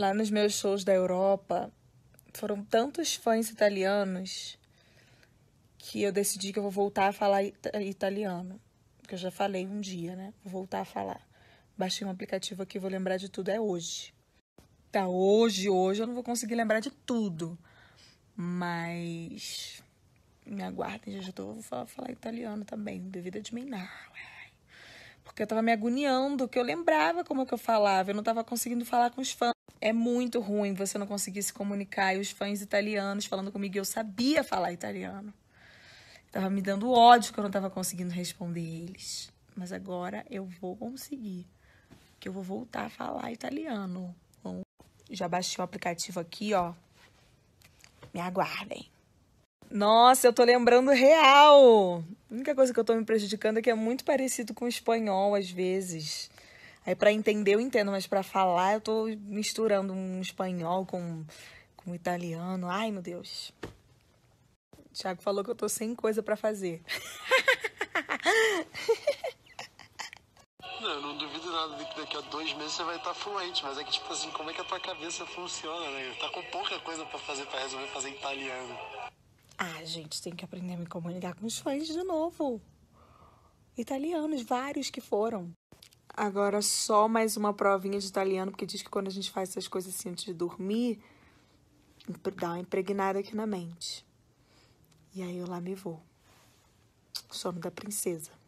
lá nos meus shows da Europa, foram tantos fãs italianos que eu decidi que eu vou voltar a falar italiano. Porque eu já falei um dia, né? Vou voltar a falar. Baixei um aplicativo aqui, vou lembrar de tudo, é hoje. Tá, hoje, hoje eu não vou conseguir lembrar de tudo. Mas. Me aguardem, já estou vou falar, falar, italiano também, devido de mim, não. Porque eu tava me agoniando, que eu lembrava como é que eu falava, eu não tava conseguindo falar com os fãs. É muito ruim você não conseguir se comunicar. E os fãs italianos falando comigo, eu sabia falar italiano. Tava me dando ódio que eu não tava conseguindo responder eles. Mas agora eu vou conseguir. Que eu vou voltar a falar italiano. Bom, já baixei o aplicativo aqui, ó. Me aguardem. Nossa, eu tô lembrando real. A única coisa que eu tô me prejudicando é que é muito parecido com o espanhol às vezes. Aí para entender eu entendo, mas para falar eu tô misturando um espanhol com, com um italiano. Ai, meu Deus. O Thiago falou que eu tô sem coisa para fazer. Não, eu não duvido nada de que daqui a dois meses você vai estar tá fluente, mas é que, tipo assim, como é que a tua cabeça funciona, né? Tá com pouca coisa para fazer, para resolver fazer italiano. Ah, gente, tem que aprender a me comunicar com os fãs de novo. Italianos, vários que foram. Agora só mais uma provinha de italiano, porque diz que quando a gente faz essas coisas assim antes de dormir, dá uma impregnada aqui na mente. E aí eu lá me vou. Sono da princesa.